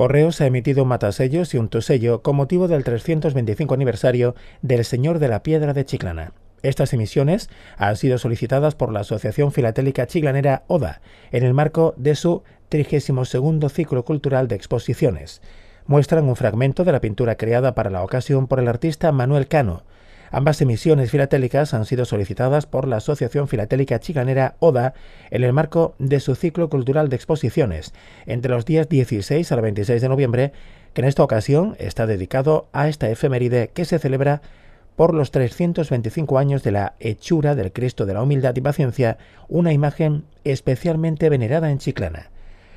Correos ha emitido un matasellos y un tosello con motivo del 325 aniversario del Señor de la Piedra de Chiclana. Estas emisiones han sido solicitadas por la Asociación Filatélica Chiclanera ODA en el marco de su 32 Ciclo Cultural de Exposiciones. Muestran un fragmento de la pintura creada para la ocasión por el artista Manuel Cano, Ambas emisiones filatélicas han sido solicitadas por la Asociación Filatélica Chicanera ODA en el marco de su ciclo cultural de exposiciones entre los días 16 al 26 de noviembre, que en esta ocasión está dedicado a esta efeméride que se celebra por los 325 años de la hechura del Cristo de la Humildad y Paciencia, una imagen especialmente venerada en Chiclana.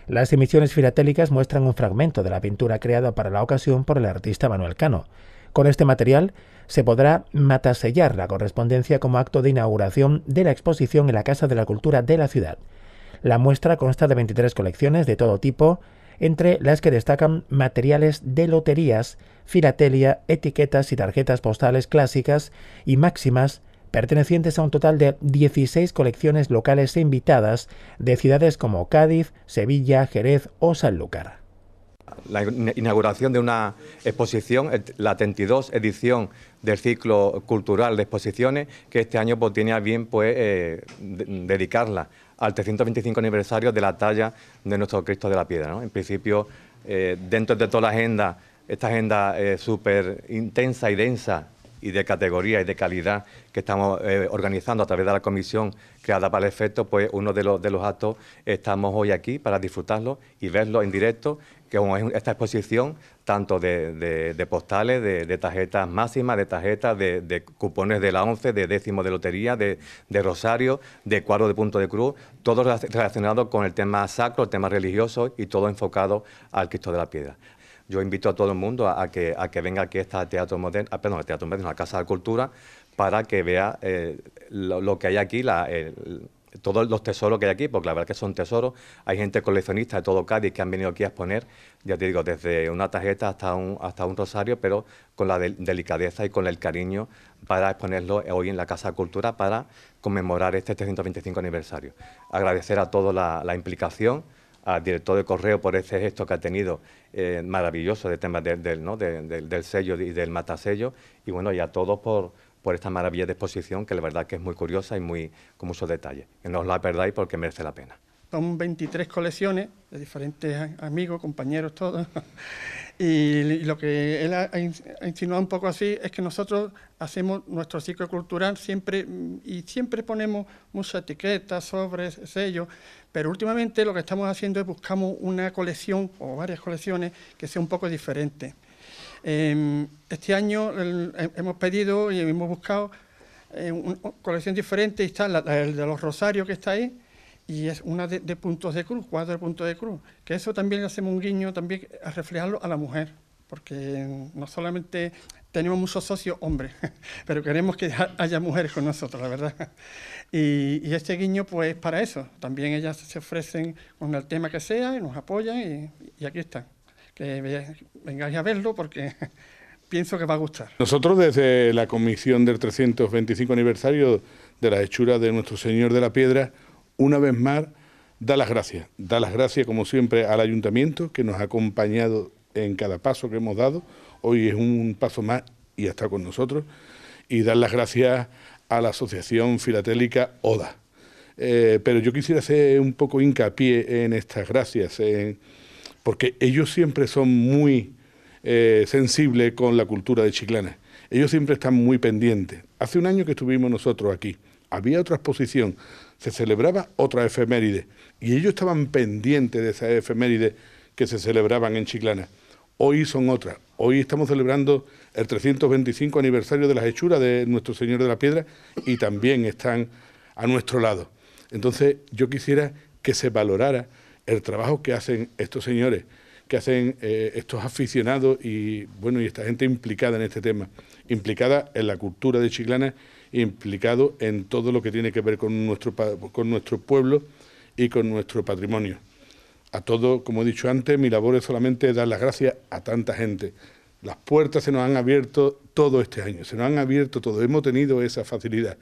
Las emisiones filatélicas muestran un fragmento de la pintura creada para la ocasión por el artista Manuel Cano. Con este material se podrá matasellar la correspondencia como acto de inauguración de la exposición en la Casa de la Cultura de la ciudad. La muestra consta de 23 colecciones de todo tipo, entre las que destacan materiales de loterías, filatelia, etiquetas y tarjetas postales clásicas y máximas pertenecientes a un total de 16 colecciones locales e invitadas de ciudades como Cádiz, Sevilla, Jerez o Sanlúcar. La inauguración de una exposición, la 32 edición del ciclo cultural de exposiciones, que este año pues, tiene a bien pues, eh, dedicarla al 325 aniversario de la talla de nuestro Cristo de la Piedra. En principio, eh, dentro de toda la agenda, esta agenda eh, súper intensa y densa y de categoría y de calidad que estamos eh, organizando a través de la comisión creada para el efecto, pues uno de los, de los actos estamos hoy aquí para disfrutarlo y verlo en directo, que es esta exposición tanto de, postales, de, de, tarjetas máximas, de tarjetas, de, cupones de la ONCE, de décimo de lotería, de, rosario, de cuadro de punto de cruz, todo relacionado con el tema sacro, el tema religioso y todo enfocado al Cristo de la Piedra. Yo invito a todo el mundo a, que, venga aquí esta Teatro Moderno, perdón, a Teatro Moderno, Casa de Cultura, para que vea eh, lo, que hay aquí, todos los tesoros que hay aquí, porque la verdad que son tesoros. Hay gente coleccionista de todo Cádiz que han venido aquí a exponer, ya te digo, desde una tarjeta hasta un, hasta un rosario, pero con la delicadeza y con el cariño para exponerlo hoy en la Casa de Cultura para conmemorar este 325 aniversario. Agradecer a todos la implicación al director de correo por ese gesto que ha tenido eh, maravilloso de temas del, ¿no? del, sello y del matasello, y bueno, y a todos por, por esta maravilla de exposición que la verdad que es muy curiosa y muy con muchos detalles. no os la perdáis porque merece la pena. Son 23 colecciones de diferentes amigos, compañeros, todos. Y lo que él ha insinuado un poco así es que nosotros hacemos nuestro ciclo cultural siempre mm, y siempre ponemos muchas etiquetas, sobres, sellos, pero últimamente lo que estamos haciendo es buscamos una colección o varias colecciones que sea un poco diferente. Em, este año hemos pedido y hemos buscado eh, una colección diferente, y está el de los rosarios que está ahí, y es una de, puntos de cruz, cuatro puntos de cruz, que eso también le hacemos un guiño también a reflejarlo a la mujer, porque no solamente tenemos muchos socios hombres, pero queremos que haya mujeres con nosotros, la verdad. Y, este guiño, pues, para eso. También ellas se ofrecen con el tema que sea y nos apoyan y, y aquí están. Que vengáis a verlo porque pienso que va a gustar. Nosotros desde la comisión del 325 aniversario de la hechura de Nuestro Señor de la Piedra, una vez más, da las gracias. Da las gracias, como siempre, al ayuntamiento que nos ha acompañado en cada paso que hemos dado. Hoy es un paso más y está con nosotros. Y dar las gracias a la Asociación Filatélica ODA. Eh, pero yo quisiera hacer un poco hincapié en estas gracias, porque ellos siempre son muy eh, sensibles con la cultura de Chiclana. Ellos siempre están muy pendientes. Hace un año que estuvimos nosotros aquí había otra exposición, se celebraba otra efeméride y ellos estaban pendientes de esas efemérides que se celebraban en Chiclana. Hoy son otras. Hoy estamos celebrando el 325 aniversario de las hechuras de Nuestro Señor de la Piedra y también están a nuestro lado. Entonces yo quisiera que se valorara el trabajo que hacen estos señores, que hacen eh, estos aficionados y bueno y esta gente implicada en este tema, implicada en la cultura de Chiclana implicado en todo lo que tiene que ver con nuestro, con nuestro pueblo y con nuestro patrimonio. A todo, como he dicho antes, mi labor es solamente dar las gracias a tanta gente. Las puertas se nos han abierto todo este año, se nos han abierto todo, hemos tenido esa facilidad.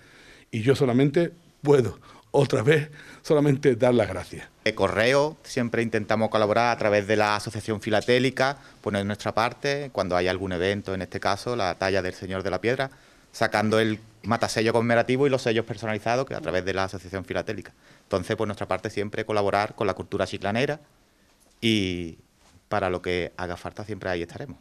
Y yo solamente puedo, otra vez, solamente dar las gracias. De correo, siempre intentamos colaborar a través de la Asociación Filatélica, poner nuestra parte, cuando hay algún evento, en este caso la talla del Señor de la Piedra, sacando el matasello conmemorativo y los sellos personalizados que a través de la Asociación Filatélica. Entonces, por pues, nuestra parte, siempre colaborar con la cultura chiclanera y para lo que haga falta siempre ahí estaremos.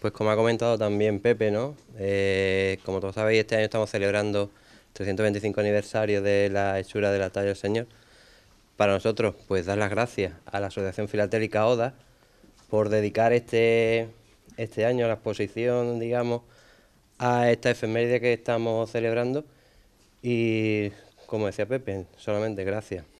Pues como ha comentado también Pepe, ¿no? Eh, como todos sabéis, este año estamos celebrando 325 aniversario de la hechura de la talla del Señor. Para nosotros, pues dar las gracias a la Asociación Filatélica ODA por dedicar este, este año la exposición, digamos, a esta efeméride que estamos celebrando y, como decía Pepe, solamente gracias.